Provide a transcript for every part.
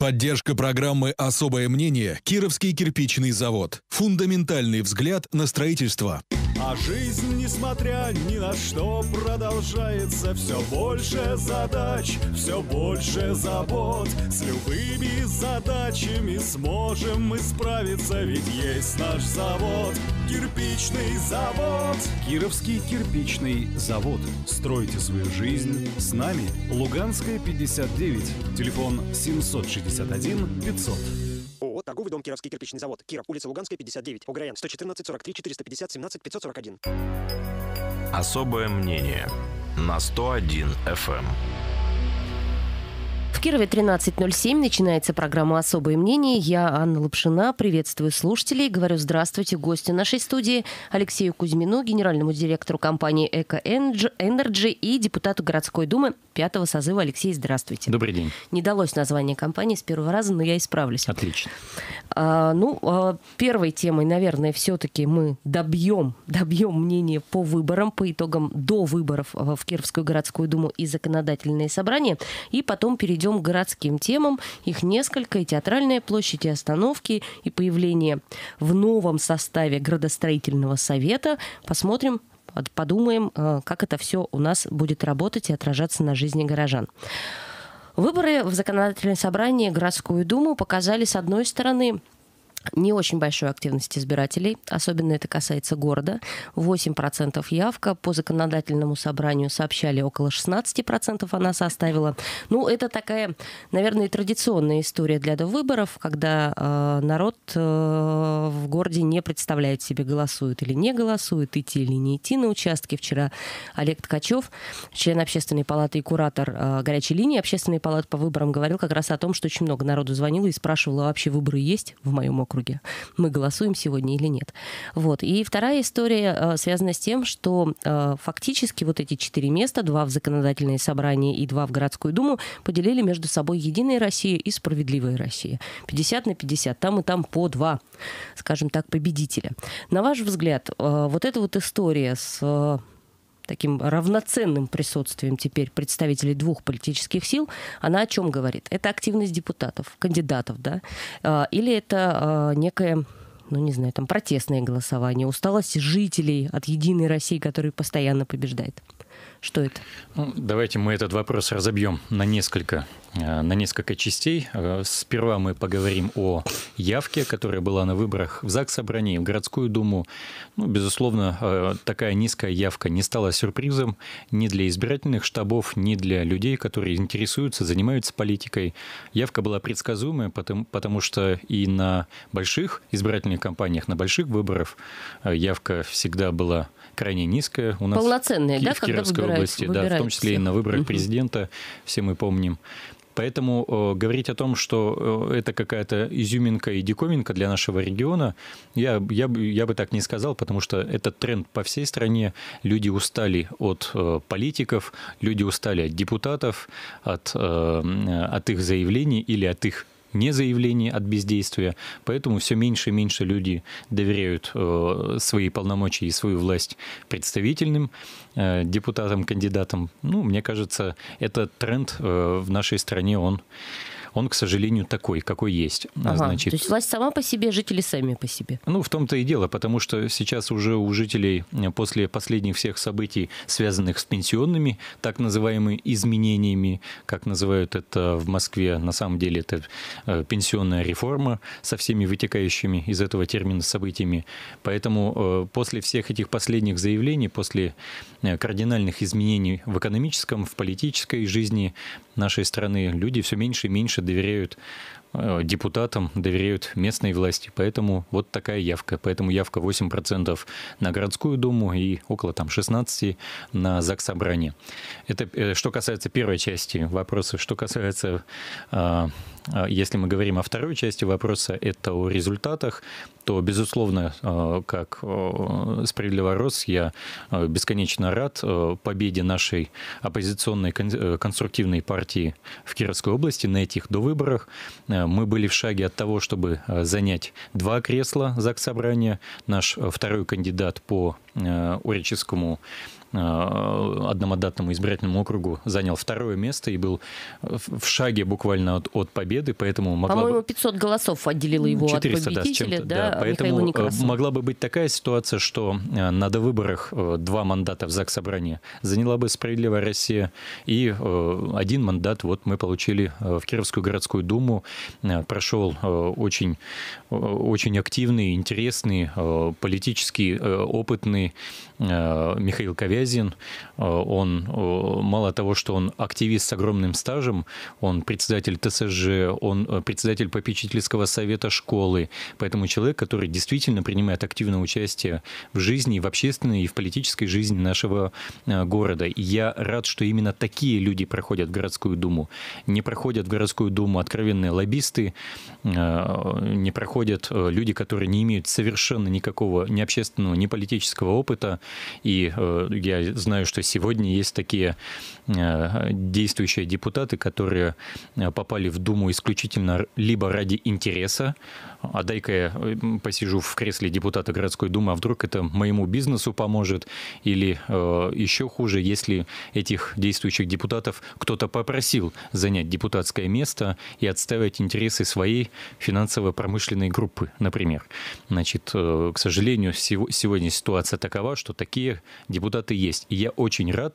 Поддержка программы «Особое мнение» – Кировский кирпичный завод. Фундаментальный взгляд на строительство. А жизнь, несмотря ни на что, продолжается Все больше задач, все больше забот С любыми задачами сможем мы справиться Ведь есть наш завод, кирпичный завод Кировский кирпичный завод Стройте свою жизнь с нами Луганская 59, телефон 761 500 Торговый дом «Кировский кирпичный завод». Киров, улица Луганская, 59. ОГРН 114 43 450 17 541. Особое мнение на 101 FM. Эм. В Кирове 13.07 начинается программа «Особое мнение». Я, Анна Лапшина, приветствую слушателей. Говорю здравствуйте гостю нашей студии Алексею Кузьмину, генеральному директору компании «Эко Энерджи» и депутату городской думы пятого созыва. Алексей, здравствуйте. Добрый день. Не далось название компании с первого раза, но я исправлюсь. Отлично. А, ну, а, первой темой, наверное, все-таки мы добьем, добьем мнение по выборам, по итогам до выборов в Кировскую городскую думу и законодательные собрания. И потом перейдем к городским темам. Их несколько, и театральная площадь, и остановки, и появление в новом составе градостроительного совета. Посмотрим, подумаем, э, как это все у нас будет работать и отражаться на жизни горожан. Выборы в законодательное собрание Городскую думу показали, с одной стороны, не очень большой активность избирателей, особенно это касается города. 8% явка, по законодательному собранию сообщали около 16% она составила. Ну, это такая, наверное, традиционная история для выборов, когда э, народ э, в городе не представляет себе, голосует или не голосует, идти или не идти на участки. Вчера Олег Ткачев, член общественной палаты и куратор э, горячей линии общественной палаты по выборам, говорил как раз о том, что очень много народу звонило и спрашивало, «А вообще выборы есть в моем округе? округе. Мы голосуем сегодня или нет. Вот. И вторая история э, связана с тем, что э, фактически вот эти четыре места, два в законодательное собрание и два в городскую думу, поделили между собой «Единая Россия» и «Справедливая Россия». 50 на 50, там и там по два, скажем так, победителя. На ваш взгляд, э, вот эта вот история с таким равноценным присутствием теперь представителей двух политических сил, она о чем говорит? Это активность депутатов, кандидатов, да? А, или это а, некое ну, не знаю, там протестное голосование, усталость жителей от «Единой России», который постоянно побеждает. Что это? Ну, давайте мы этот вопрос разобьем на несколько э, на несколько частей. Э, сперва мы поговорим о явке, которая была на выборах в ЗАГС собрании, в городскую думу. Ну, безусловно, э, такая низкая явка не стала сюрпризом ни для избирательных штабов, ни для людей, которые интересуются, занимаются политикой. Явка была предсказуемая, потому, потому что и на больших избирательных кампаниях, на больших выборах явка всегда была крайне низкая у нас. Полноценная, да, в Кировской области, да, в том числе и на выборах президента, все мы помним. Поэтому э, говорить о том, что э, это какая-то изюминка и диковинка для нашего региона, я, я, я бы так не сказал, потому что этот тренд по всей стране. Люди устали от э, политиков, люди устали от депутатов, от, э, э от их заявлений или от их не заявление от бездействия, поэтому все меньше и меньше люди доверяют э, свои полномочия и свою власть представительным э, депутатам, кандидатам. Ну, мне кажется, этот тренд э, в нашей стране, он он, к сожалению, такой, какой есть. А, ага, Значит, то есть власть сама по себе, жители сами по себе. Ну, в том-то и дело, потому что сейчас уже у жителей э, после последних всех событий, связанных с пенсионными, так называемыми изменениями, как называют это в Москве, на самом деле это э, пенсионная реформа со всеми вытекающими из этого термина событиями. Поэтому э, после всех этих последних заявлений, после кардинальных изменений в экономическом, в политической жизни, нашей страны. Люди все меньше и меньше доверяют э, депутатам, доверяют местной власти. Поэтому вот такая явка. Поэтому явка 8% на городскую думу и около там 16% на ЗАГС собрание. Это э, что касается первой части вопроса. Что касается а, а если мы говорим о второй части вопроса, это о результатах, то, безусловно, э, как э, справедливо рос, я э, бесконечно рад победе нашей оппозиционной конструктивной партии в Кировской области на этих довыборах. Мы были в шаге от того, чтобы занять два кресла ЗАГС Собрания. Наш второй кандидат по Орическому Э, одномандатному избирательному округу занял второе место и был в шаге буквально от, от победы, поэтому могла По-моему, 500 голосов отделило его 400, от победителя, да, да, да поэтому э, могла бы быть такая ситуация, что э, на довыборах два мандата в ЗАГС собрания заняла бы «Справедливая Россия», и один мандат вот мы получили в Кировскую городскую думу, прошел очень, очень активный, интересный, политически опытный Э, Михаил Ковязин. Э, он, мало того, что он активист с огромным стажем, он председатель ТСЖ, он э, председатель попечительского совета школы. Поэтому человек, который действительно принимает активное участие в жизни, и в общественной, и в политической жизни нашего города. И я рад, что именно такие люди проходят в городскую думу. Не проходят в городскую думу откровенные лоббисты, не проходят люди, которые не имеют совершенно никакого ни общественного, ни политического опыта, и э, я знаю, что сегодня есть такие э, действующие депутаты, которые э, попали в Думу исключительно либо ради интереса а дай-ка я посижу в кресле депутата городской думы, а вдруг это моему бизнесу поможет, или э, еще хуже, если этих действующих депутатов кто-то попросил занять депутатское место и отстаивать интересы своей финансово-промышленной группы, например. Значит, э, к сожалению, сего, сегодня ситуация такова, что такие депутаты есть. И я очень рад,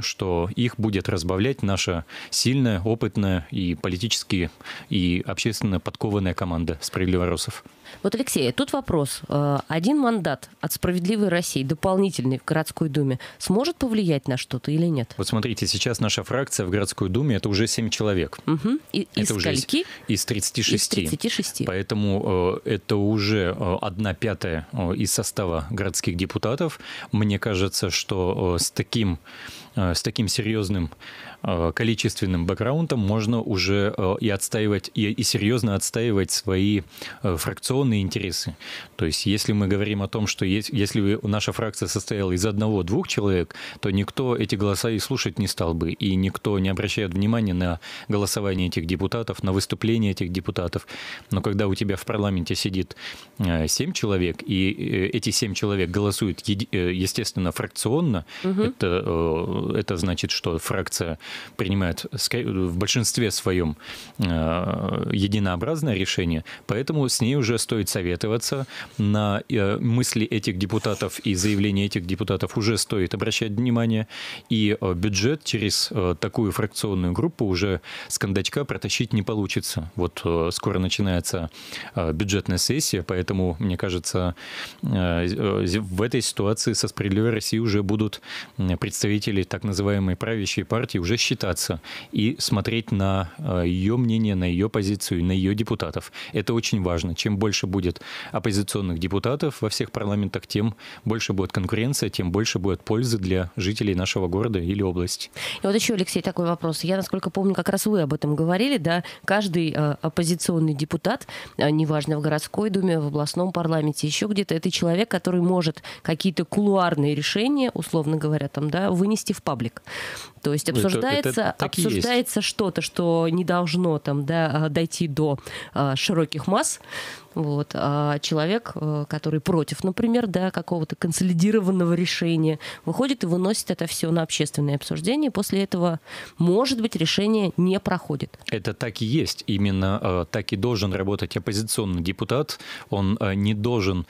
что их будет разбавлять наша сильная, опытная и политически, и общественно подкованная команда «Справедливоросов». Вот, Алексей, тут вопрос. Э, один мандат от «Справедливой России», дополнительный в городской думе, сможет повлиять на что-то или нет? Вот смотрите, сейчас наша фракция в городской думе – это уже 7 человек. Угу. И, это из уже скольки? Из, из 36. Из 36. Поэтому э, это уже э, одна пятая э, из состава городских депутатов. Мне кажется, что с таким, с таким серьезным Э, количественным бэкграундом можно уже э, и отстаивать, и, и серьезно отстаивать свои э, фракционные интересы. То есть если мы говорим о том, что есть, если наша фракция состояла из одного-двух человек, то никто эти голоса и слушать не стал бы, и никто не обращает внимания на голосование этих депутатов, на выступление этих депутатов. Но когда у тебя в парламенте сидит семь человек, и эти семь человек голосуют, естественно, фракционно, угу. это, это значит, что фракция принимают в большинстве своем э, единообразное решение, поэтому с ней уже стоит советоваться. На э, мысли этих депутатов и заявления этих депутатов уже стоит обращать внимание. И э, бюджет через такую фракционную группу уже с кондачка протащить не получится. Вот скоро начинается бюджетная сессия, поэтому, мне кажется, в этой ситуации со «Справедливой России» уже будут представители так называемой правящей партии, уже считаться и смотреть на э, ее мнение, на ее позицию, на ее депутатов. Это очень важно. Чем больше будет оппозиционных депутатов во всех парламентах, тем больше будет конкуренция, тем больше будет пользы для жителей нашего города или области. И вот еще, Алексей, такой вопрос. Я, насколько помню, как раз вы об этом говорили, да, каждый э, оппозиционный депутат, э, неважно, в городской думе, в областном парламенте, еще где-то, это человек, который может какие-то кулуарные решения, условно говоря, там, да, вынести в паблик. То есть обсуждается, ну, это, это, обсуждается что-то, что не должно там, да, дойти до а, широких масс, вот. А человек, э, который против, например, да, какого-то консолидированного решения, выходит и выносит это все на общественное обсуждение. После этого, может быть, решение не проходит. Это так и есть. Именно э, так и должен работать оппозиционный депутат. Он э, не должен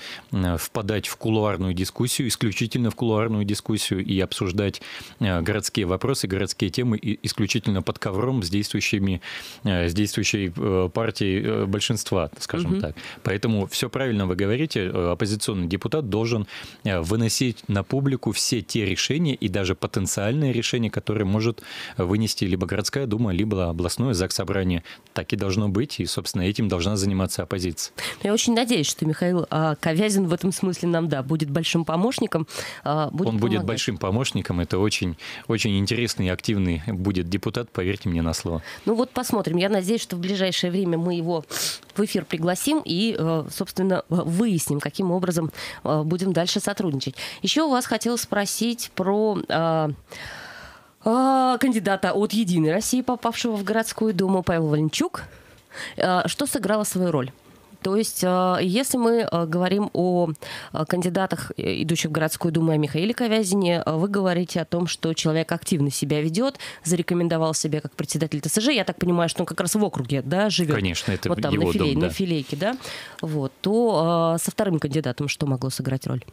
впадать в кулуарную дискуссию, исключительно в кулуарную дискуссию и обсуждать городские вопросы, городские темы исключительно под ковром с действующими, с действующей партией большинства, скажем угу. так. Поэтому все правильно вы говорите, э, оппозиционный депутат должен э, выносить на публику все те решения и даже потенциальные решения, которые может э, вынести либо городская дума, либо областное ЗАГС собрание. Так и должно быть, и, собственно, этим должна заниматься оппозиция. Ну, я очень надеюсь, что Михаил а, Ковязин в этом смысле нам, да, будет большим помощником. А, будет Он помогать. будет большим помощником, это очень, очень интересный и активный будет депутат, поверьте мне на слово. Ну вот посмотрим. Я надеюсь, что в ближайшее время мы его в эфир пригласим и Э, собственно, э, выясним, каким образом э, будем дальше сотрудничать. Еще у вас хотел спросить про кандидата от «Единой России», попавшего в городскую думу, Павел Валенчук. Что сыграло свою роль? То есть, э, если мы э, говорим о э, кандидатах, идущих в городскую думу о Михаиле Ковязине, вы говорите о том, что человек активно себя ведет, зарекомендовал себя как председатель ТСЖ. Я так понимаю, что он как раз в округе да, живет. Конечно, это вот там, его на, филей, дом, да. на филейке, да. Вот, то со вторым кандидатом что могло сыграть роль?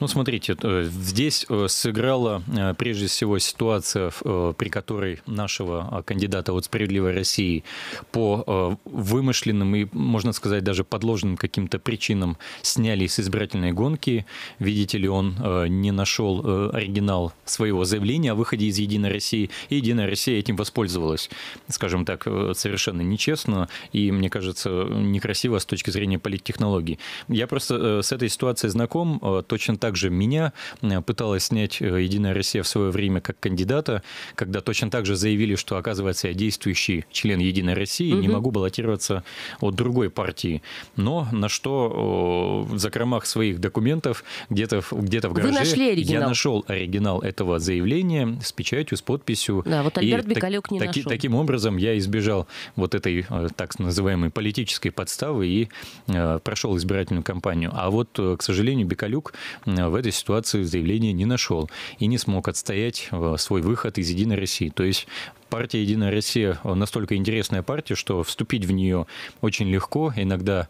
Ну, смотрите, здесь сыграла прежде всего ситуация, при которой нашего кандидата от «Справедливой России» по вымышленным и, можно сказать, даже подложным каким-то причинам сняли с избирательной гонки. Видите ли, он э, не нашел э, оригинал своего заявления о выходе из «Единой России», и «Единая Россия» этим воспользовалась. Скажем так, э, совершенно нечестно и, мне кажется, некрасиво с точки зрения политтехнологий. Я просто с этой ситуацией знаком. Точно так же меня пыталась снять «Единая Россия» в свое время как кандидата, когда точно так же заявили, что, оказывается, я действующий член «Единой России», угу. не могу баллотироваться от другой партии но на что в закромах своих документов где-то где в гараже Вы нашли оригинал. я нашел оригинал этого заявления с печатью, с подписью. Да, вот Альберт Бекалюк не таки, нашел. Таким образом я избежал вот этой э, так называемой политической подставы и э, прошел избирательную кампанию. А вот, э, к сожалению, Бекалюк в этой ситуации заявление не нашел и не смог отстоять свой выход из «Единой России». То есть партия «Единая Россия» настолько интересная партия, что вступить в нее очень легко. Иногда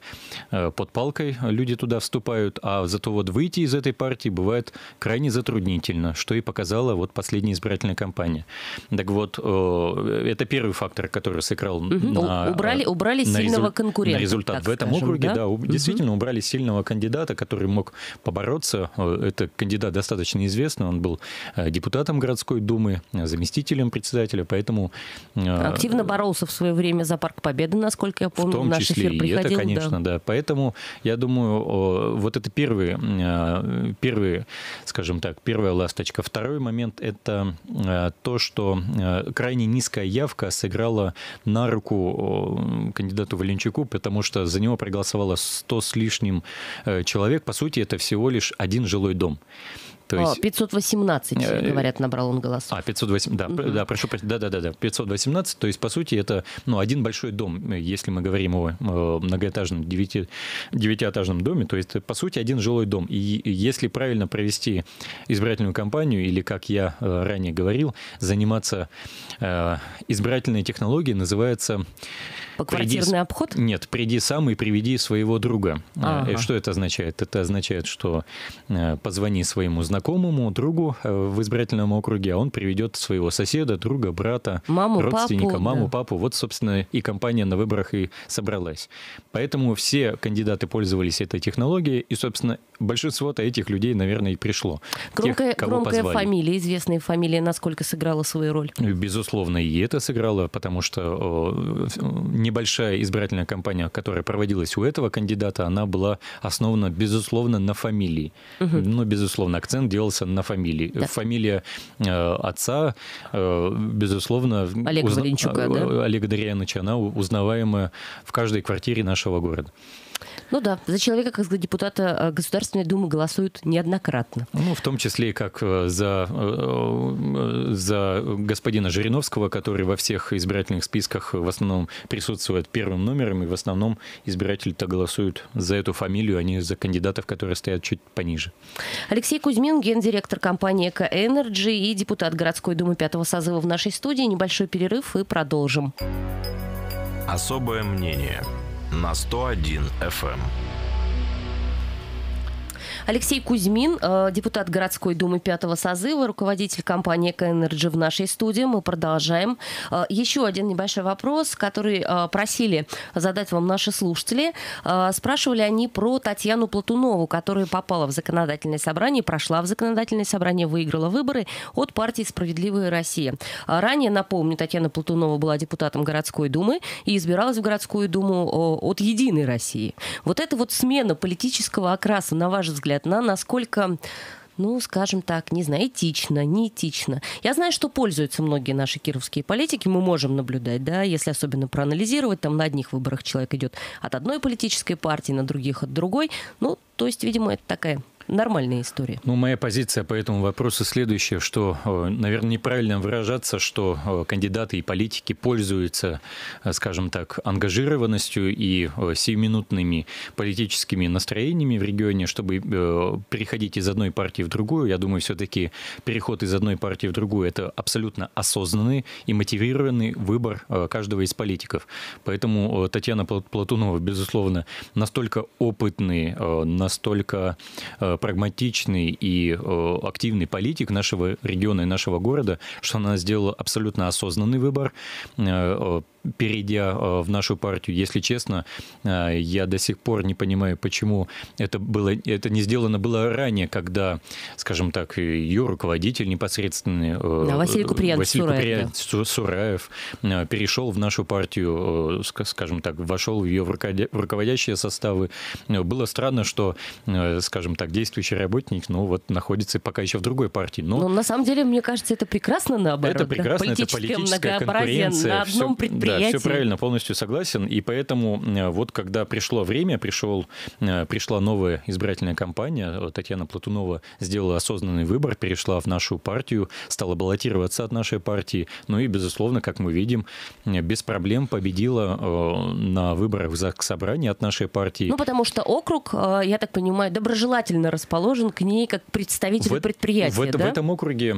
э, под палкой люди туда вступают, а зато вот выйти из этой партии бывает крайне затруднительно, что и показала вот последняя избирательная кампания. Так вот, э, это первый фактор, который сыграл угу. на... Ну, убрали, э, убрали на сильного резу... конкурента. На результат в этом скажем, округе, да, да угу. действительно убрали сильного кандидата, который мог побороться. Это кандидат достаточно известный, он был депутатом городской думы, заместителем председателя, поэтому поэтому... Э, Активно боролся в свое время за Парк Победы, насколько я помню. В том в наш числе эфир и это, конечно, да. да. Поэтому, я думаю, вот это первый, э, первый, скажем так, первая ласточка. Второй момент – это э, то, что крайне низкая явка сыграла на руку кандидату Валенчуку, потому что за него проголосовало 100 с лишним человек. По сути, это всего лишь один жилой дом. То а, есть... О, 518, э, говорят, набрал он голосов. А, 518, да, прошу да, прошу да, да, да, да, 518, то есть, по сути, это, ну, один большой дом, если мы говорим о многоэтажном, девяти, девятиэтажном доме, то есть, по сути, один жилой дом. И если правильно провести избирательную кампанию, или, как я э, ранее говорил, заниматься э, избирательной технологией, называется Поквартирный приди... обход? Нет, приди сам и приведи своего друга. А, ага. И э, что это означает? Это означает, что э, позвони своему знакомому, другу э, в избирательном округе, а он приведет своего соседа, друга, брата, маму, родственника, папу, маму, да. папу. Вот, собственно, и компания на выборах и собралась. Поэтому все кандидаты пользовались этой технологией, и, собственно, большинство-то этих людей, наверное, и пришло. Громкая, Тех, кого громкая фамилия, известная фамилия, насколько сыграла свою роль? Безусловно, и это сыграло, потому что небольшая избирательная кампания, которая проводилась у этого кандидата, она была основана, безусловно, на фамилии. Угу. Ну, Но, безусловно, акцент делался на фамилии. Да. Фамилия э, отца, э, безусловно... Олега узна... Валенчука, э, да? Олега Дарьяновича, она узнаваемая в каждой квартире нашего города. Ну да, за человека как за депутата э, Государственной Думы голосуют неоднократно. Ну, в том числе и как э, за, э, за господина Жириновского, который во всех избирательных списках в основном присутствует первым номером, и в основном избиратели-то голосуют за эту фамилию, а не за кандидатов, которые стоят чуть пониже. Алексей Кузьмин, гендиректор компании эко и депутат городской думы пятого созыва в нашей студии. Небольшой перерыв и продолжим. Особое мнение – на 101 FM. Алексей Кузьмин, э, депутат городской думы пятого созыва, руководитель компании «Экоэнерджи» в нашей студии. Мы продолжаем. Э, еще один небольшой вопрос, который э, просили задать вам наши слушатели. Спрашивали они про Татьяну Платунову, которая попала в законодательное собрание, прошла в законодательное собрание, выиграла выборы от партии «Справедливая Россия». Ранее, напомню, Татьяна Платунова была депутатом городской думы и избиралась в городскую думу от «Единой России». Вот эта вот смена политического окраса, на ваш взгляд, смотрят на насколько ну, скажем так, не знаю, этично, неэтично. Я знаю, что пользуются многие наши кировские политики, мы можем наблюдать, да, если особенно проанализировать, там на одних выборах человек идет от одной политической партии, на других от другой, ну, то есть, видимо, это такая нормальная история. Ну, моя позиция по этому вопросу следующая, что, э, наверное, неправильно выражаться, что э, кандидаты и политики пользуются, э, скажем так, ангажированностью и сиюминутными политическими настроениями в регионе, чтобы переходить из одной партии в другую. Я думаю, все-таки переход из одной партии в другую – это абсолютно осознанный и мотивированный выбор каждого из политиков. Поэтому Татьяна Платунова, безусловно, настолько опытный, настолько прагматичный и э, активный политик нашего региона и нашего города, что она сделала абсолютно осознанный выбор э, э, перейдя э, в нашу партию. Если честно, э, я до сих пор не понимаю, почему это, было, это не сделано было ранее, когда, скажем так, ее руководитель непосредственный э, да, Василий Куприянов, Василий Сураев, Куприян, да. Сураев перешел в нашу партию, скажем так, вошел в ее руководящие составы. Было странно, что, скажем так, действующий работник, ну вот, находится пока еще в другой партии. Но, Но ну, на самом деле, мне кажется, это прекрасно наоборот. Это прекрасно, да? это политическая конкуренция. На одном все, предприятии мероприятий. Да, все правильно, полностью согласен. И поэтому э, вот когда пришло время, пришел, э, пришла новая избирательная кампания, э, Татьяна Платунова сделала осознанный выбор, перешла в нашу партию, стала баллотироваться от нашей партии. Ну и, безусловно, как мы видим, без проблем победила на выборах в ЗАГС собрание от нашей партии. Ну, потому что округ, я так понимаю, доброжелательно расположен к ней как представителю в, предприятия. В, да? в этом округе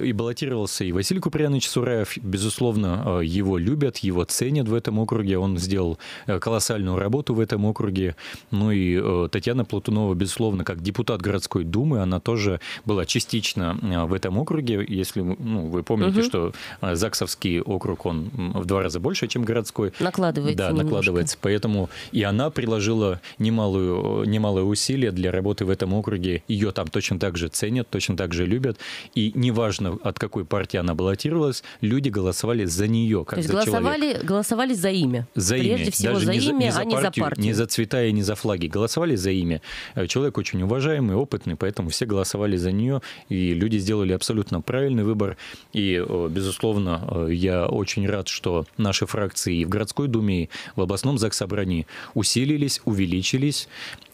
и баллотировался и Василий Куприянович Сураев. Безусловно, его любят, его его ценят в этом округе, он сделал э, колоссальную работу в этом округе. Ну и э, Татьяна Платунова, безусловно, как депутат городской думы, она тоже была частично э, в этом округе. Если ну, вы помните, угу. что Заксовский округ, он в два раза больше, чем городской. Накладывается Да, немножко. накладывается. Поэтому и она приложила немалую, немалое усилие для работы в этом округе. Ее там точно так же ценят, точно так же любят. И неважно, от какой партии она баллотировалась, люди голосовали за нее. Как То есть за голосовали человека голосовали, за имя. За Прежде имя. всего Даже за не имя, за, не за а партию, не за партию. Не за цвета и не за флаги. Голосовали за имя. Э, человек очень уважаемый, опытный, поэтому все голосовали за нее, и люди сделали абсолютно правильный выбор. И, безусловно, э, я очень рад, что наши фракции и в городской думе, и в областном заксобрании усилились, увеличились,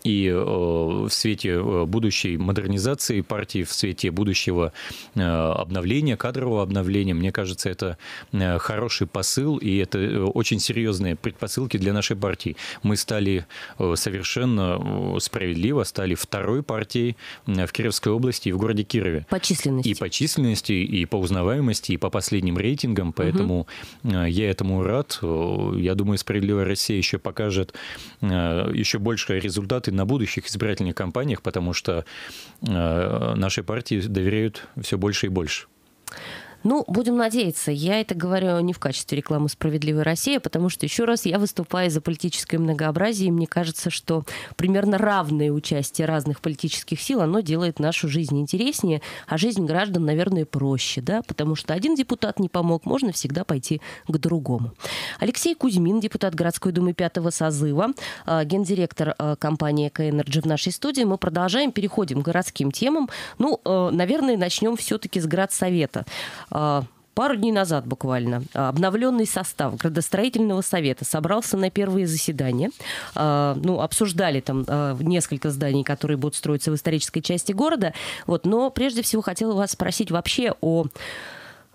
и э, в свете э, будущей модернизации партии, в свете будущего э, обновления, кадрового обновления, мне кажется, это хороший посыл, и это очень серьезные предпосылки для нашей партии. Мы стали совершенно справедливо, стали второй партией в Кировской области и в городе Кирове. По численности. И по численности, и по узнаваемости, и по последним рейтингам, поэтому угу. я этому рад. Я думаю, «Справедливая Россия» еще покажет еще большие результаты на будущих избирательных кампаниях, потому что э, нашей партии доверяют все больше и больше. Ну, будем надеяться. Я это говорю не в качестве рекламы «Справедливой России», потому что, еще раз, я выступаю за политическое многообразие, и мне кажется, что примерно равное участие разных политических сил, оно делает нашу жизнь интереснее, а жизнь граждан, наверное, проще, да, потому что один депутат не помог, можно всегда пойти к другому. Алексей Кузьмин, депутат городской думы пятого созыва, э, гендиректор э, компании «Экоэнерджи» в нашей студии. Мы продолжаем, переходим к городским темам. Ну, э, наверное, начнем все-таки с градсовета. А, пару дней назад буквально а, обновленный состав градостроительного совета собрался на первые заседания. А, ну, обсуждали там несколько зданий, которые будут строиться в исторической части города. Вот, но прежде всего хотела вас спросить вообще о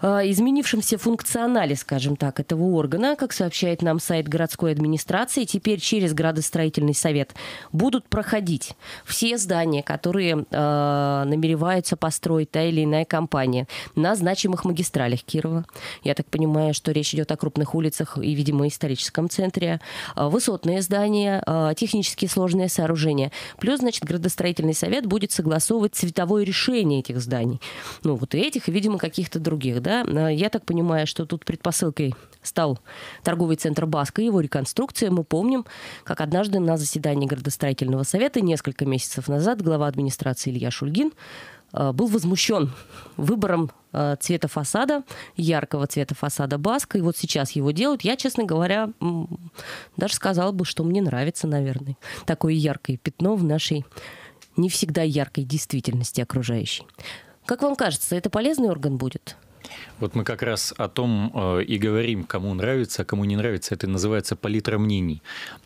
Э, изменившемся функционале, скажем так, этого органа, как сообщает нам сайт городской администрации, теперь через градостроительный совет будут проходить все здания, которые э, намереваются построить та или иная компания на значимых магистралях Кирова. Я так понимаю, что речь идет о крупных улицах и, видимо, историческом центре. Э, высотные здания, э, технически сложные сооружения. Плюс, значит, градостроительный совет будет согласовывать цветовое решение этих зданий. Ну, вот и этих, и, видимо, каких-то других, да, да, а, я так понимаю, что тут предпосылкой стал торговый центр «Баска» и его реконструкция. Мы помним, как однажды на заседании градостроительного совета несколько месяцев назад глава администрации Илья Шульгин а, был возмущен выбором а, цвета фасада, яркого цвета фасада Баска. И вот сейчас его делают. Я, честно говоря, даже сказала бы, что мне нравится, наверное, такое яркое пятно в нашей не всегда яркой действительности окружающей. Как вам кажется, это полезный орган будет? Вот мы как раз о том э, и говорим, кому нравится, а кому не нравится. Это называется палитра мнений.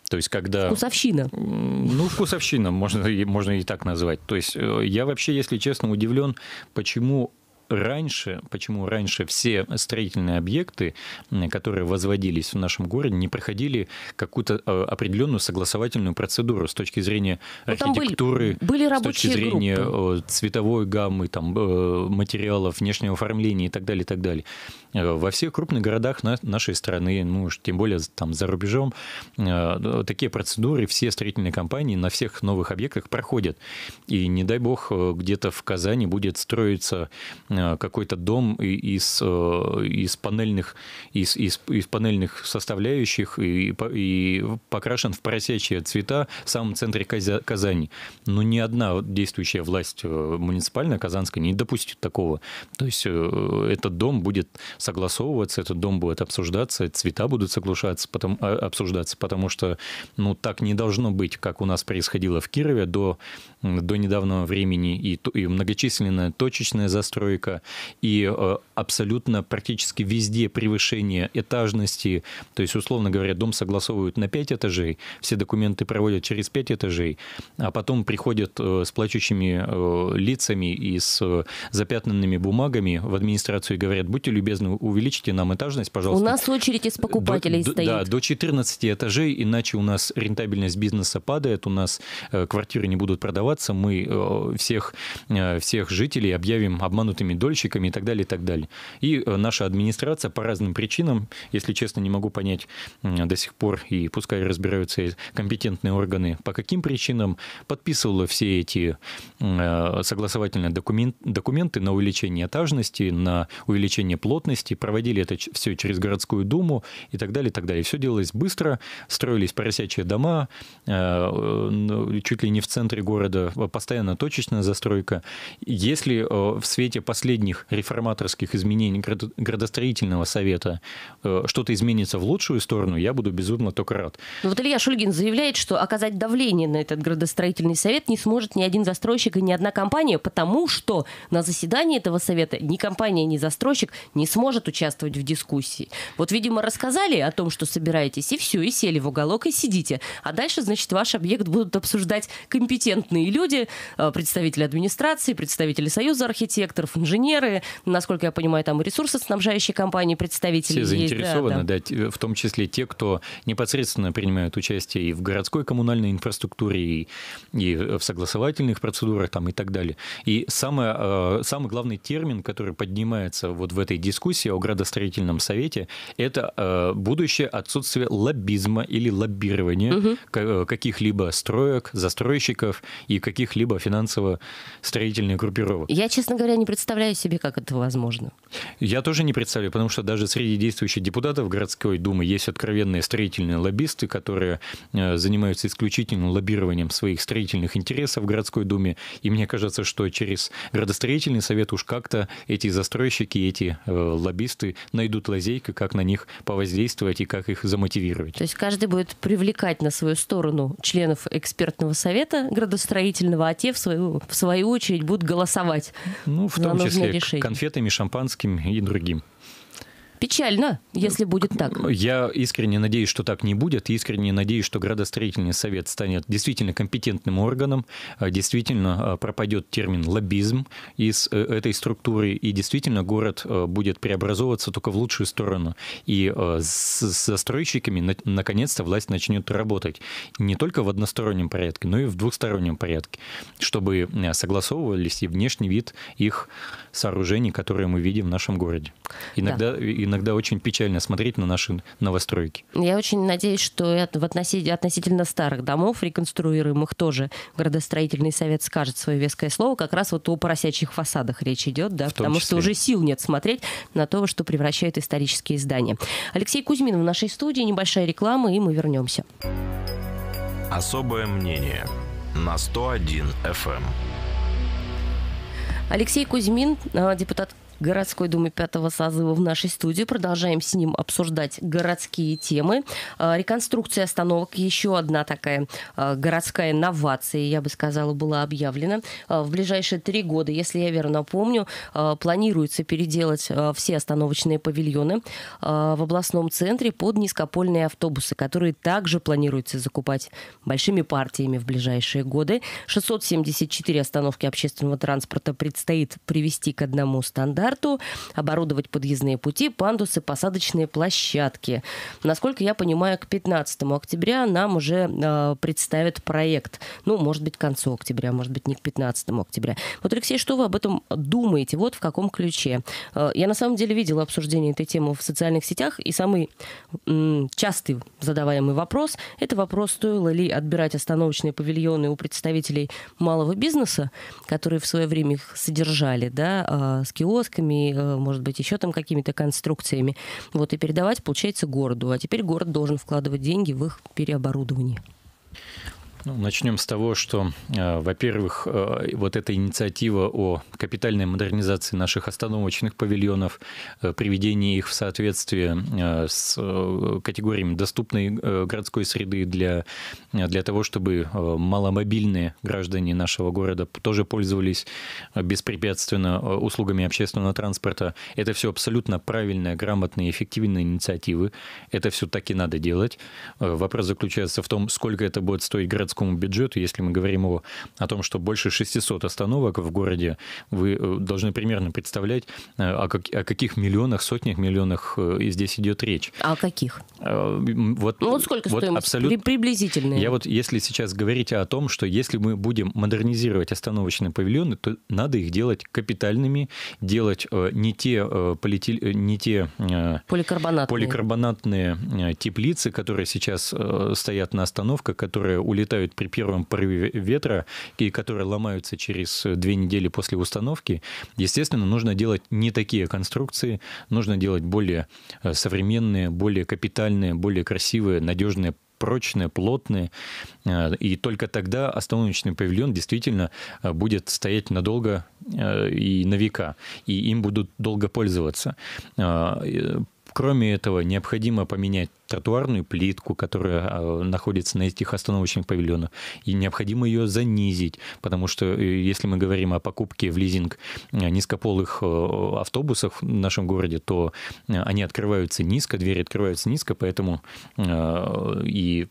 То есть, когда... Вкусовщина. Ну, вкусовщина, можно, можно и так назвать. То есть, э, я вообще, если честно, удивлен, почему раньше, почему раньше все строительные объекты, которые возводились в нашем городе, не проходили какую-то э, определенную согласовательную процедуру с точки зрения ну, архитектуры, были, были с точки зрения группы. Э, цветовой гаммы, там, э, материалов, внешнего оформления и так далее, и так далее. Во всех крупных городах нашей страны, ну, тем более там за рубежом, такие процедуры все строительные компании на всех новых объектах проходят. И не дай бог, где-то в Казани будет строиться Э, какой-то дом из, э, из, панельных, из, из, из панельных составляющих и, и покрашен в поросячие цвета в самом центре Казани. Но ни одна действующая власть э, муниципальная, казанская, не допустит такого. То есть этот дом будет согласовываться, этот дом будет обсуждаться, цвета будут соглашаться, потом, а, обсуждаться, потому что ну, так не должно быть, как у нас происходило в Кирове до, до недавнего времени, и, и многочисленная точечная застройка, человека и э, абсолютно практически везде превышение этажности, то есть, условно говоря, дом согласовывают на 5 этажей, все документы проводят через 5 этажей, а потом приходят э, с плачущими э, лицами и с запятнанными бумагами в администрацию и говорят, будьте любезны, увеличьте нам этажность, пожалуйста. У нас очередь из покупателей до, стоит. Да, до 14 этажей, иначе у нас рентабельность бизнеса падает, у нас квартиры не будут продаваться, мы всех, всех жителей объявим обманутыми дольщиками и так далее, и так далее. И э, наша администрация по разным причинам, если честно, не могу понять до сих пор, и пускай разбираются компетентные органы, по каким причинам подписывала все эти э, согласовательные документы на увеличение этажности, на увеличение плотности, проводили это все через городскую думу и так далее, и так далее. Все делалось быстро, строились поросячие дома, э, чуть ли не в центре города, постоянно точечная застройка. Если в свете последних последних реформаторских изменений градостроительного совета э, что-то изменится в лучшую сторону, я буду безумно только рад. Но ну вот Илья Шульгин заявляет, что оказать давление на этот градостроительный совет не сможет ни один застройщик и ни одна компания, потому что на заседании этого совета ни компания, ни застройщик не сможет участвовать в дискуссии. Вот, видимо, рассказали о том, что собираетесь, и все, и сели в уголок, и сидите. А дальше, значит, ваш объект будут обсуждать компетентные люди, э, представители администрации, представители Союза архитекторов, инженеры, инженеры, насколько я понимаю, там ресурсоснабжающие компании, представители Все есть, заинтересованы, да, да. в том числе те, кто непосредственно принимает участие и в городской коммунальной инфраструктуре, и, и в согласовательных процедурах там, и так далее. И самое, э, самый главный термин, который поднимается вот в этой дискуссии о градостроительном совете, это э, будущее отсутствие лоббизма или лоббирования угу. каких-либо строек, застройщиков и каких-либо финансово-строительных группировок. Я, честно говоря, не представляю, представляю себе, как это возможно. Я тоже не представляю, потому что даже среди действующих депутатов городской думы есть откровенные строительные лоббисты, которые э, занимаются исключительно лоббированием своих строительных интересов в городской думе. И мне кажется, что через градостроительный совет уж как-то эти застройщики, эти э, лоббисты найдут лазейка, как на них повоздействовать и как их замотивировать. То есть каждый будет привлекать на свою сторону членов экспертного совета градостроительного, а те, в свою, в свою очередь, будут голосовать ну, в том числе, числе конфетами, шампанским и другим. Печально, если будет так. Я искренне надеюсь, что так не будет. Искренне надеюсь, что градостроительный совет станет действительно компетентным органом, а, действительно а, пропадет термин лоббизм из э, этой структуры, и действительно город а, будет преобразовываться только в лучшую сторону. И с застройщиками наконец-то власть начнет работать не только в одностороннем порядке, но и в двухстороннем порядке, чтобы согласовывались и внешний вид их сооружений, которые мы видим в нашем городе. Иногда, да. иногда иногда очень печально смотреть на наши новостройки. Я очень надеюсь, что в относи... относительно старых домов, реконструируемых тоже, городостроительный совет скажет свое веское слово. Как раз вот о поросячьих фасадах речь идет, да, потому числе. что уже сил нет смотреть на то, что превращает исторические здания. Алексей Кузьмин в нашей студии, небольшая реклама, и мы вернемся. Особое мнение на 101 FM. Эм. Алексей Кузьмин, а, депутат Городской Думы пятого созыва в нашей студии. Продолжаем с ним обсуждать городские темы. А, реконструкция остановок еще одна такая а, городская новация, я бы сказала, была объявлена. А, в ближайшие три года, если я верно помню, планируется переделать все остановочные павильоны в областном центре под низкопольные автобусы, которые также планируется закупать большими партиями в ближайшие годы. 674 остановки общественного транспорта предстоит привести к одному стандарту стандарту, оборудовать подъездные пути, пандусы, посадочные площадки. Насколько я понимаю, к 15 октября нам уже э, представят проект. Ну, может быть, к концу октября, может быть, не к 15 октября. Вот, Алексей, что вы об этом думаете? Вот в каком ключе? Э, я на самом деле видела обсуждение этой темы в социальных сетях, и самый м, частый задаваемый вопрос – это вопрос, стоило ли отбирать остановочные павильоны у представителей малого бизнеса, которые в свое время их содержали, да, э, с киосками, красками, э, может быть, еще там какими-то конструкциями. Вот и передавать, получается, городу. А теперь город должен вкладывать деньги в их переоборудование. Ну, начнем с того, что, э, во-первых, э, вот эта инициатива о капитальной модернизации наших остановочных павильонов, э, приведении их в соответствие с категориями доступной городской среды для, для того, чтобы маломобильные граждане нашего города тоже пользовались беспрепятственно услугами общественного транспорта. Это все абсолютно правильные, грамотные, эффективные инициативы. Это все так и надо делать. Вопрос заключается в том, сколько это будет стоить городской городскому бюджету, если мы говорим о, о том, что больше 600 остановок в городе, вы э, должны примерно представлять, э, о, как, о каких миллионах, сотнях миллионах и э, здесь идет речь. А о каких? Вот, ну, вот сколько вот стоимость? Абсолют... Приблизительно. Я вот, если сейчас говорить о том, что если мы будем модернизировать остановочные павильоны, то надо их делать капитальными, делать не те, полити... не те поликарбонатные. поликарбонатные теплицы, которые сейчас стоят на остановках, которые улетают падают при первом порыве ветра и которые ломаются через э, две недели после установки, естественно, нужно делать не такие конструкции, нужно делать более э, современные, более капитальные, более красивые, надежные прочные, плотные, э, и только тогда остановочный павильон действительно будет стоять надолго и на века, и им будут долго пользоваться. Кроме этого, необходимо поменять тротуарную плитку, которая э, находится на этих остановочных павильонах, и необходимо ее занизить, потому что э, если мы говорим о покупке в лизинг э, низкополых автобусов в нашем городе, то они открываются низко, двери открываются низко, поэтому и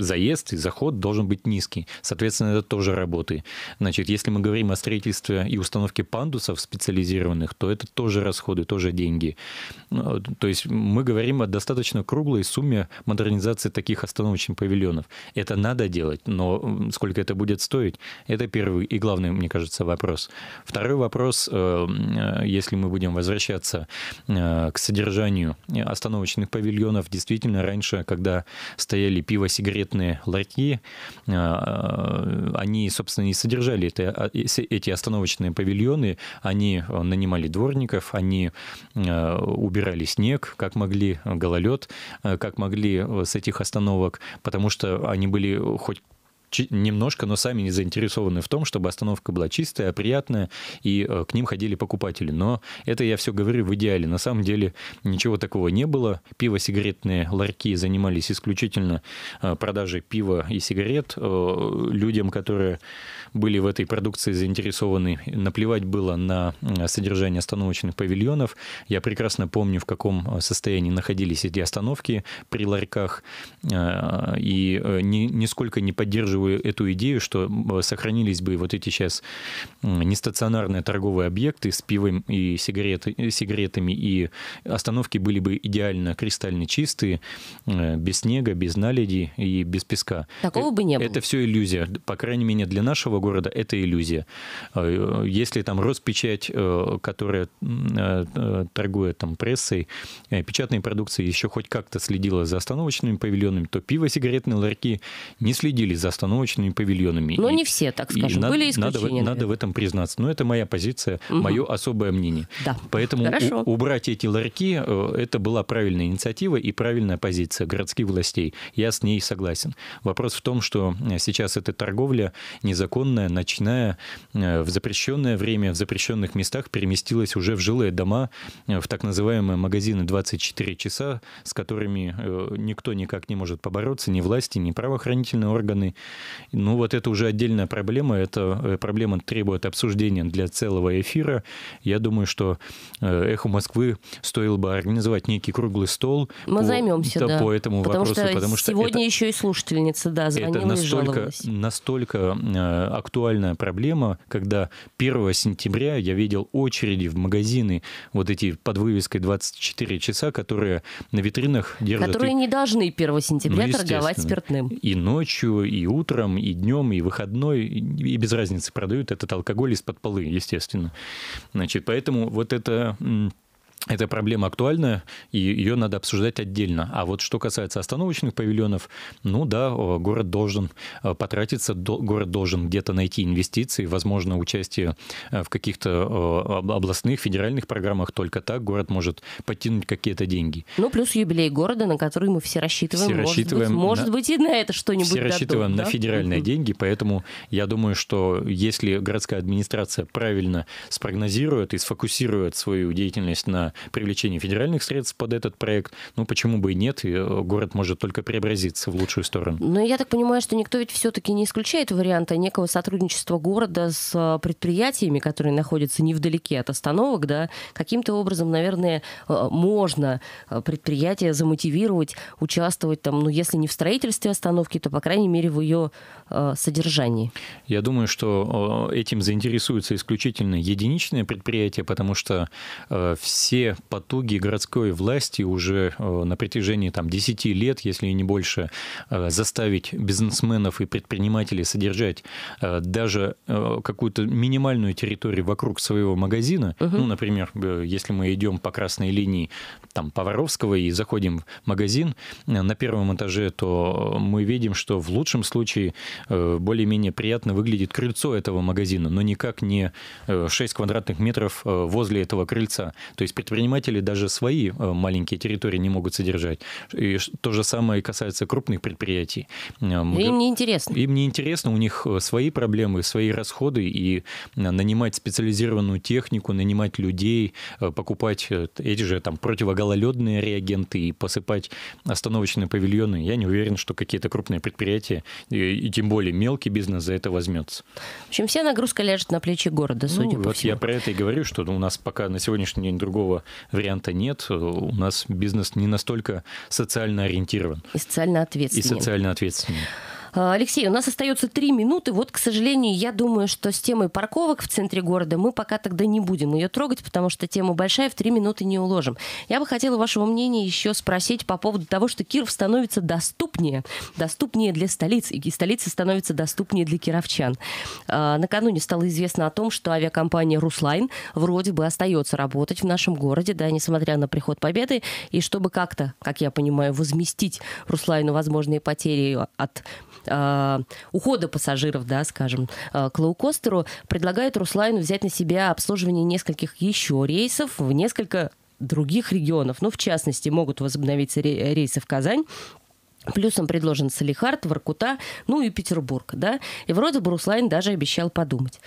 заезд, и заход должен быть низкий. Соответственно, это тоже работы. Значит, если мы говорим о строительстве и установке пандусов специализированных, то это тоже расходы, тоже деньги. То есть мы говорим о достаточно круглом и сумме модернизации таких остановочных павильонов. Это надо делать, но сколько это будет стоить, это первый и главный, мне кажется, вопрос. Второй вопрос, э, э, если мы будем возвращаться э, к содержанию остановочных павильонов, действительно, раньше, когда стояли пиво-сигаретные ларьки, они, собственно, не содержали это, а, эти остановочные павильоны, они нанимали дворников, они убирали снег, как могли, гололед, Э, как могли э, с этих остановок, потому что они были хоть немножко, но сами не заинтересованы в том, чтобы остановка была чистая, приятная, и э, к ним ходили покупатели. Но это я все говорю в идеале. На самом деле ничего такого не было. Пиво, сигаретные ларьки занимались исключительно продажей пива и сигарет людям, которые были в этой продукции заинтересованы. Наплевать было на э, содержание остановочных павильонов. Я прекрасно помню, в каком э, состоянии находились эти остановки при ларьках. Э, и ни, нисколько не поддерживаю эту идею, что сохранились бы вот эти сейчас нестационарные торговые объекты с пивом и сигареты, сигаретами, и остановки были бы идеально кристально чистые, без снега, без наледи и без песка. Такого бы не было. Это все иллюзия. По крайней мере, для нашего города, это иллюзия. А, э, если там Роспечать, э, которая э, торгует там прессой, печатной продукцией, еще хоть как-то следила за остановочными павильонами, то пиво, сигаретные ларьки не следили за остановочными павильонами. Но ну, и, не все, так скажем, и были исключения. Надо, надо в этом признаться. Но это моя позиция, угу. мое особое мнение. Да. Поэтому у, убрать эти ларьки, это была правильная инициатива и правильная позиция городских властей. Я с ней согласен. Вопрос в том, что сейчас эта торговля незаконна незаселенная, ночная, э, в запрещенное время, в запрещенных местах переместилось уже в жилые дома, э, в так называемые магазины 24 часа, с которыми э, никто никак не может побороться, ни власти, ни правоохранительные органы. Ну вот это уже отдельная проблема, эта проблема требует обсуждения для целого эфира. Я думаю, что «Эхо Москвы» стоило бы организовать некий круглый стол. Мы по, займемся, да, да. По этому потому вопросу, что потому что сегодня это, еще и слушательница, да, звонила это настолько, и жаловалась. настолько актуальная проблема, когда 1 сентября я видел очереди в магазины, вот эти под вывеской 24 часа, которые на витринах держат. Которые и... не должны 1 сентября ну, торговать спиртным. И ночью, и утром, и днем, и выходной, и без разницы продают этот алкоголь из-под полы, естественно. Значит, поэтому вот это эта проблема актуальна, и ее надо обсуждать отдельно. А вот что касается остановочных павильонов, ну да, город должен э, потратиться, город должен где-то найти инвестиции, возможно, участие э, в каких-то областных, федеральных программах. Только так город может подтянуть какие-то деньги. Ну, плюс юбилей города, на который мы все рассчитываем. Все может быть, на... может быть, и на это что-нибудь Все дадут, рассчитываем да? на федеральные угу. деньги, поэтому я думаю, что если городская администрация правильно спрогнозирует и сфокусирует свою деятельность на привлечение федеральных средств под этот проект. Ну, почему бы и нет? И э, город может только преобразиться в лучшую сторону. Но ну, я так понимаю, что никто ведь все-таки не исключает варианта некого сотрудничества города с э, предприятиями, которые находятся невдалеке от остановок, да, каким-то образом, наверное, э, можно предприятие замотивировать участвовать там, ну, если не в строительстве остановки, то, по крайней мере, в ее содержании. Я думаю, что этим заинтересуются исключительно единичные предприятия, потому что э, все потуги городской власти уже э, на протяжении там, 10 лет, если не больше, э, заставить бизнесменов и предпринимателей содержать э, даже какую-то минимальную территорию вокруг своего магазина, угу. ну, например, если мы идем по красной линии там, Поваровского и заходим в магазин на первом этаже, то мы видим, что в лучшем случае более-менее приятно выглядит крыльцо этого магазина, но никак не 6 квадратных метров возле этого крыльца. То есть предприниматели даже свои э, маленькие территории не могут содержать. И то же самое касается крупных предприятий. Э, им не интересно. Им не интересно, у них э, свои проблемы, свои расходы, и нанимать специализированную технику, нанимать людей, покупать эти же там противогололедные реагенты и посыпать остановочные павильоны, я не уверен, что какие-то крупные предприятия, и, и тем более мелкий бизнес за это возьмется. В общем, вся нагрузка ляжет на плечи города, ну судя ну, по вот всему. Я про это и говорю, что у нас пока на сегодняшний день другого другого варианта нет. У нас бизнес не настолько социально ориентирован. И социально ответственен. И социально ответственен. Э, Алексей, у нас остается три минуты. Вот, к сожалению, я думаю, что с темой парковок в центре города мы пока тогда не будем ее трогать, потому что тема большая, в три минуты не уложим. Я бы хотела вашего мнения еще спросить по поводу того, что Киров становится доступнее, доступнее для столиц, и столица становится доступнее для кировчан. Э, накануне стало известно о том, что авиакомпания «Руслайн» вроде бы остается работать в нашем городе, да, несмотря на приход победы, и чтобы как-то, как я понимаю, возместить «Руслайну» возможные потери от Э, ухода пассажиров, да, скажем, э, к лоукостеру, предлагает Руслайну взять на себя обслуживание нескольких еще рейсов в несколько других регионов. Ну, в частности, могут возобновиться рейсы в Казань, Плюсом предложен Салихард, Воркута, ну и Петербург, да. И вроде бы Руслайн даже обещал подумать.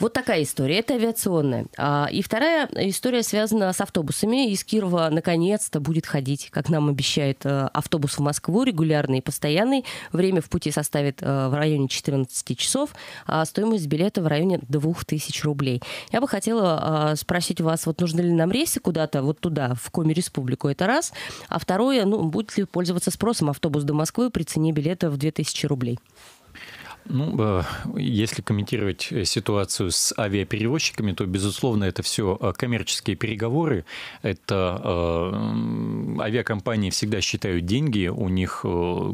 Вот такая история. Это авиационная. А, и вторая история связана с автобусами. Из Кирова наконец-то будет ходить, как нам обещает, э, автобус в Москву, регулярный и постоянный. Время в пути составит э, в районе 14 часов, а стоимость билета в районе 2000 рублей. Я бы хотела а, спросить у вас, вот нужны ли нам рейсы куда-то, вот туда, в Коми-республику, это раз. А второе, ну, будет ли пользоваться спросом автобус до Москвы при цене билета в 2000 рублей? Ну, э, если комментировать э, ситуацию с авиаперевозчиками, то, безусловно, это все э, коммерческие переговоры. Это авиакомпании всегда считают деньги, у них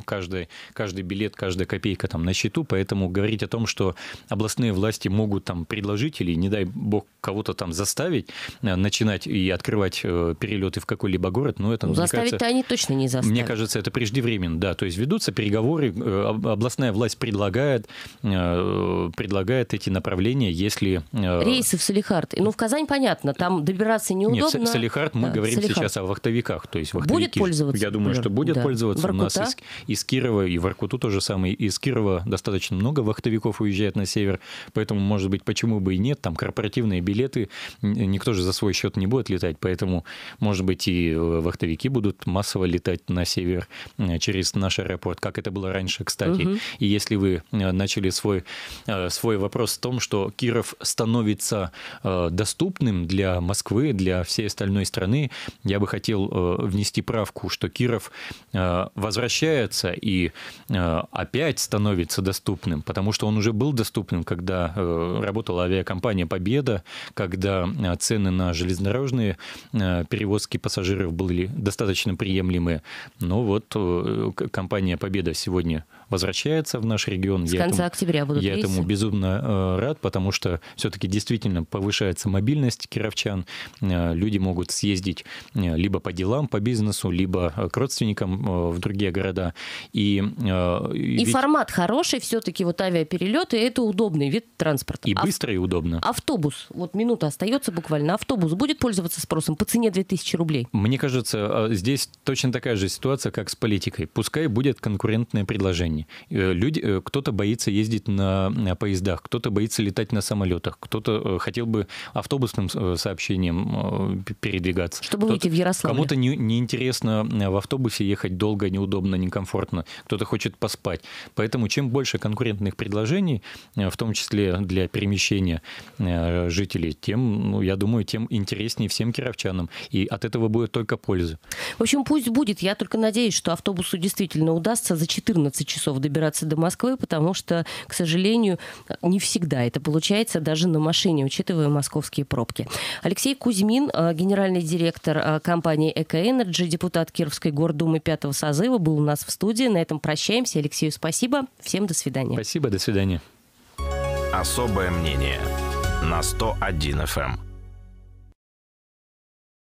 каждый, каждый билет, каждая копейка там на счету, поэтому говорить о том, что областные власти могут там предложить или, не дай бог, кого-то там заставить начинать и открывать перелеты в какой-либо город, ну, это... заставить-то они точно не заставят. Мне кажется, это преждевременно, да. То есть ведутся переговоры, областная власть предлагает, предлагает, э, предлагает эти направления, если... Э, Рейсы в Салихард. Ну, в Казань понятно, там добираться неудобно. Нет, в Салихард мы да, говорим Салихард. сейчас о вахтовиках. То есть вахтовики, будет пользоваться? Я думаю, что будет да. пользоваться. Воркута. У нас из, из Кирова и в Иркуту то же самое. Из Кирова достаточно много вахтовиков уезжает на север, поэтому, может быть, почему бы и нет, там корпоративные билеты, никто же за свой счет не будет летать, поэтому, может быть, и э, вахтовики будут массово летать на север через наш аэропорт, как это было раньше, кстати. Угу. И если вы начали свой, э, свой вопрос в том, что Киров становится э, доступным для Москвы, для всей остальной страны, я бы хотел э, внести правку, что Киров возвращается и опять становится доступным, потому что он уже был доступным, когда работала авиакомпания «Победа», когда цены на железнодорожные перевозки пассажиров были достаточно приемлемы. Но ну вот компания «Победа» сегодня возвращается в наш регион. С я конца этому, октября будут Я рейсы. этому безумно э, рад, потому что все-таки действительно повышается мобильность кировчан. Э, люди могут съездить э, либо по делам, по бизнесу, либо к родственникам в другие города. И, и ведь... формат хороший, все-таки вот авиаперелеты, это удобный вид транспорта. И Ав... быстро, и удобно. Автобус, вот минута остается буквально, автобус будет пользоваться спросом по цене 2000 рублей? Мне кажется, здесь точно такая же ситуация, как с политикой. Пускай будет конкурентное предложение жизни. Э, люди, э, кто-то боится ездить на поездах, кто-то боится летать на самолетах, кто-то э, хотел бы автобусным сообщением передвигаться. Чтобы выйти в Ярославль. Кому-то не, неинтересно в автобусе ехать долго, неудобно, некомфортно. Кто-то хочет поспать. Поэтому чем больше конкурентных предложений, в том числе для перемещения жителей, тем, ну, я думаю, тем интереснее всем кировчанам. И от этого будет только польза. В общем, пусть будет. Я только надеюсь, что автобусу действительно удастся за 14 часов часов добираться до Москвы, потому что, к сожалению, не всегда это получается даже на машине, учитывая московские пробки. Алексей Кузьмин, э, генеральный директор э, компании «Экоэнерджи», депутат Кировской гордумы пятого созыва, был у нас в студии. На этом прощаемся. Алексею спасибо. Всем до свидания. Спасибо, до свидания. Особое мнение на 101 FM.